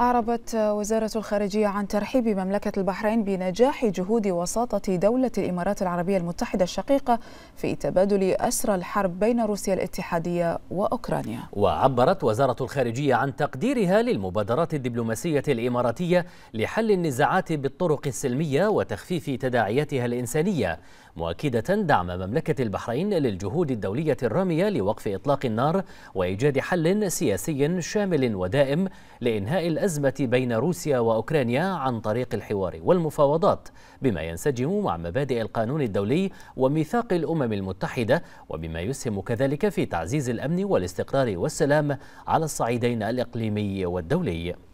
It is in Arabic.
أعربت وزارة الخارجية عن ترحيب مملكة البحرين بنجاح جهود وساطة دولة الإمارات العربية المتحدة الشقيقة في تبادل أسرى الحرب بين روسيا الاتحادية وأوكرانيا وعبرت وزارة الخارجية عن تقديرها للمبادرات الدبلوماسية الإماراتية لحل النزاعات بالطرق السلمية وتخفيف تداعياتها الإنسانية مؤكدة دعم مملكة البحرين للجهود الدولية الرامية لوقف إطلاق النار وإيجاد حل سياسي شامل ودائم لإنهاء الأزمة الأزمة بين روسيا وأوكرانيا عن طريق الحوار والمفاوضات بما ينسجم مع مبادئ القانون الدولي وميثاق الأمم المتحدة وبما يسهم كذلك في تعزيز الأمن والاستقرار والسلام على الصعيدين الإقليمي والدولي